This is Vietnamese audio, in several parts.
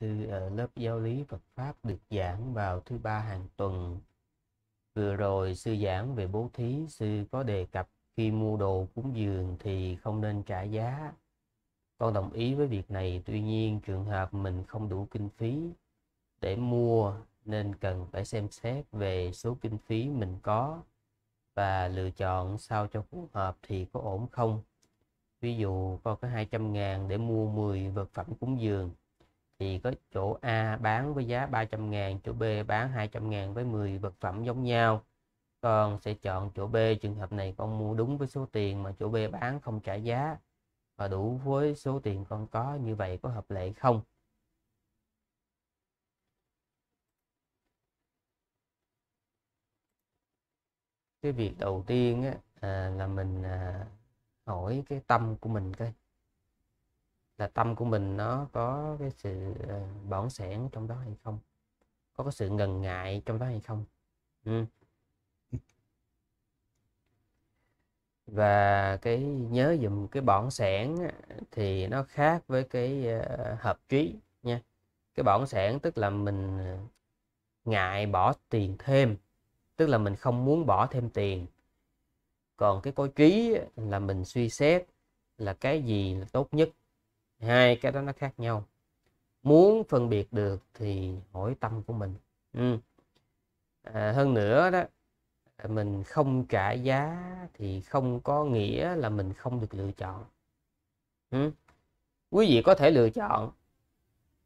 sư ở ờ, lớp giáo lý Phật Pháp được giảng vào thứ ba hàng tuần. Vừa rồi sư giảng về bố thí, sư có đề cập khi mua đồ cúng dường thì không nên trả giá. Con đồng ý với việc này, tuy nhiên trường hợp mình không đủ kinh phí để mua nên cần phải xem xét về số kinh phí mình có và lựa chọn sao cho phù hợp thì có ổn không. Ví dụ con có 200 ngàn để mua 10 vật phẩm cúng dường thì có chỗ A bán với giá 300 ngàn chỗ B bán 200 ngàn với 10 vật phẩm giống nhau con sẽ chọn chỗ B trường hợp này con mua đúng với số tiền mà chỗ B bán không trả giá và đủ với số tiền con có như vậy có hợp lệ không cái việc đầu tiên á, à, là mình à, hỏi cái tâm của mình coi là tâm của mình nó có cái sự ờ, bỏng sẻn trong đó hay không có cái sự ngần ngại trong đó hay không ừ. và cái nhớ dùm cái bỏng sẻn thì nó khác với cái ờ, hợp trí nha cái bỏng sẻn tức là mình ờ, ngại bỏ tiền thêm tức là mình không muốn bỏ thêm tiền còn cái có trí là mình suy xét là cái gì là tốt nhất hai cái đó nó khác nhau muốn phân biệt được thì hỏi tâm của mình ừ. à, hơn nữa đó mình không trả giá thì không có nghĩa là mình không được lựa chọn ừ. quý vị có thể lựa chọn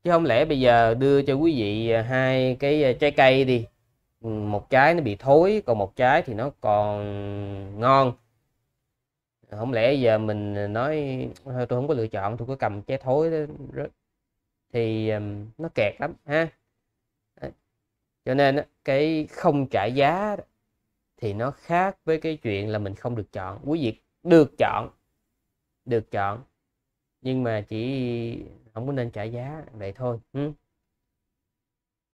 chứ không lẽ bây giờ đưa cho quý vị à, hai cái à, trái cây đi ừ, một trái nó bị thối còn một trái thì nó còn ngon không lẽ giờ mình nói tôi không có lựa chọn tôi cứ cầm trái thối đó, thì um, nó kẹt lắm ha cho nên cái không trả giá thì nó khác với cái chuyện là mình không được chọn quý vị được chọn được chọn nhưng mà chỉ không có nên trả giá vậy thôi ừ.